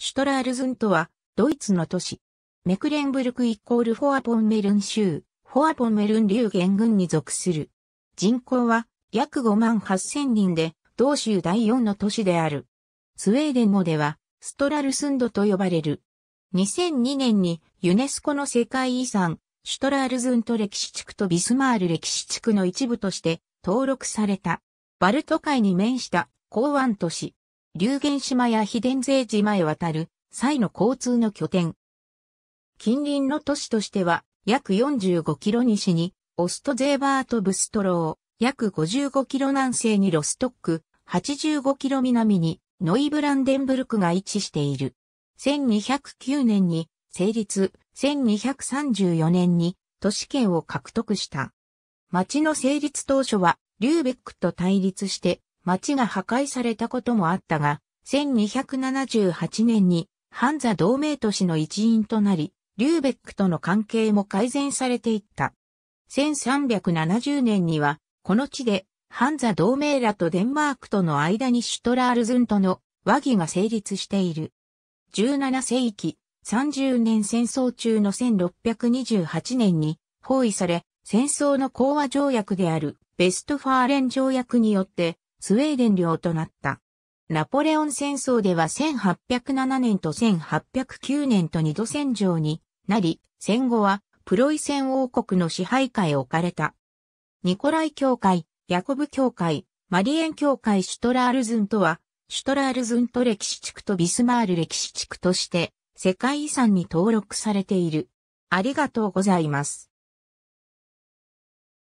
シュトラールズンとは、ドイツの都市。メクレンブルクイコールフォアポンメルン州、フォアポンメルン流言群に属する。人口は約5万8000人で、同州第4の都市である。スウェーデン語では、ストラルスンドと呼ばれる。2002年にユネスコの世界遺産、シュトラールズント歴史地区とビスマール歴史地区の一部として登録された。バルト海に面した港湾都市。流言島や秘伝税島へ渡る、際の交通の拠点。近隣の都市としては、約45キロ西に、オストゼーバートブストロー、約55キロ南西にロストック、85キロ南にノイブランデンブルクが位置している。1209年に成立、1234年に都市圏を獲得した。町の成立当初は、リューベックと対立して町が破壊されたこともあったが、1278年にハンザ同盟都市の一員となり、リューベックとの関係も改善されていった。1370年には、この地で、ハンザ同盟らとデンマークとの間にシュトラールズントの和議が成立している。17世紀、30年戦争中の1628年に包囲され、戦争の講和条約であるベストファーレン条約によってスウェーデン領となった。ナポレオン戦争では1807年と1809年と二度戦場になり、戦後はプロイセン王国の支配下へ置かれた。ニコライ教会、ヤコブ教会、マリエン教会シュトラールズンとは、シュトラールズント歴史地区とビスマール歴史地区として世界遺産に登録されている。ありがとうございます。